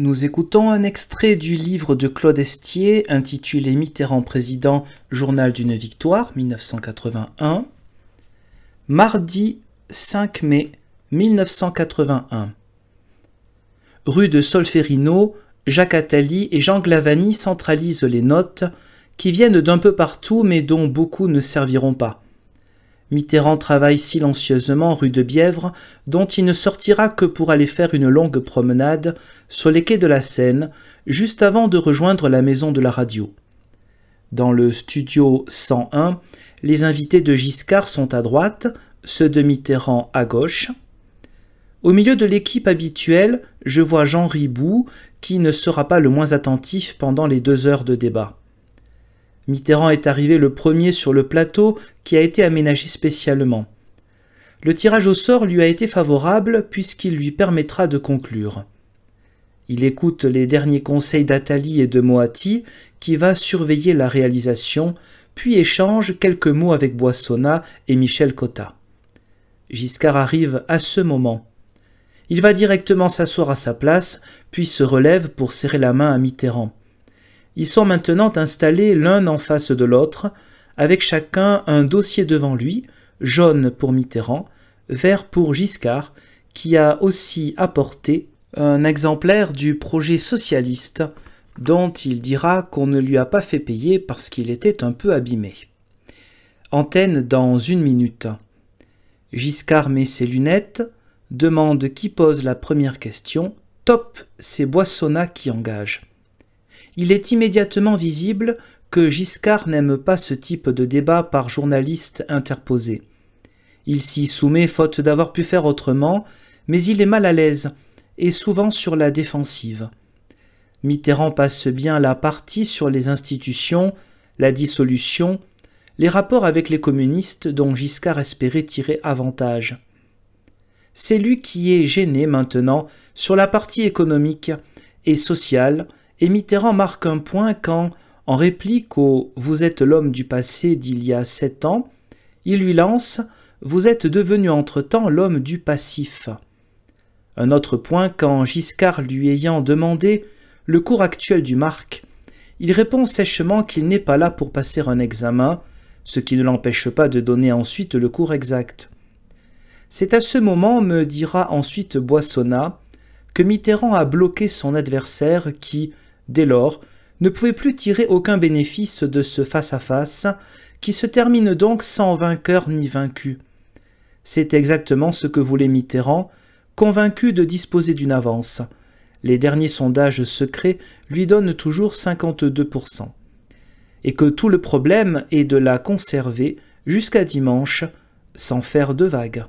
Nous écoutons un extrait du livre de Claude Estier intitulé Mitterrand président, journal d'une victoire, 1981. Mardi 5 mai 1981. Rue de Solferino, Jacques Attali et Jean Glavani centralisent les notes qui viennent d'un peu partout mais dont beaucoup ne serviront pas. Mitterrand travaille silencieusement rue de Bièvre, dont il ne sortira que pour aller faire une longue promenade sur les quais de la Seine, juste avant de rejoindre la maison de la radio. Dans le studio 101, les invités de Giscard sont à droite, ceux de Mitterrand à gauche. Au milieu de l'équipe habituelle, je vois Jean Ribou, qui ne sera pas le moins attentif pendant les deux heures de débat. Mitterrand est arrivé le premier sur le plateau qui a été aménagé spécialement. Le tirage au sort lui a été favorable puisqu'il lui permettra de conclure. Il écoute les derniers conseils d'Athalie et de Moati, qui va surveiller la réalisation, puis échange quelques mots avec Boissonna et Michel Cotta. Giscard arrive à ce moment. Il va directement s'asseoir à sa place, puis se relève pour serrer la main à Mitterrand. Ils sont maintenant installés l'un en face de l'autre, avec chacun un dossier devant lui, jaune pour Mitterrand, vert pour Giscard, qui a aussi apporté un exemplaire du projet socialiste, dont il dira qu'on ne lui a pas fait payer parce qu'il était un peu abîmé. Antenne dans une minute. Giscard met ses lunettes, demande qui pose la première question, top, c'est Boissonna qui engage il est immédiatement visible que Giscard n'aime pas ce type de débat par journaliste interposé. Il s'y soumet faute d'avoir pu faire autrement, mais il est mal à l'aise et souvent sur la défensive. Mitterrand passe bien la partie sur les institutions, la dissolution, les rapports avec les communistes dont Giscard espérait tirer avantage. C'est lui qui est gêné maintenant sur la partie économique et sociale et Mitterrand marque un point quand, en réplique au Vous êtes l'homme du passé d'il y a sept ans, il lui lance Vous êtes devenu entre-temps l'homme du passif. Un autre point quand Giscard lui ayant demandé le cours actuel du Marc, il répond sèchement qu'il n'est pas là pour passer un examen, ce qui ne l'empêche pas de donner ensuite le cours exact. C'est à ce moment, me dira ensuite Boissonnat, que Mitterrand a bloqué son adversaire qui, dès lors, ne pouvait plus tirer aucun bénéfice de ce face-à-face, qui se termine donc sans vainqueur ni vaincu. C'est exactement ce que voulait Mitterrand, convaincu de disposer d'une avance. Les derniers sondages secrets lui donnent toujours 52%. Et que tout le problème est de la conserver jusqu'à dimanche, sans faire de vagues.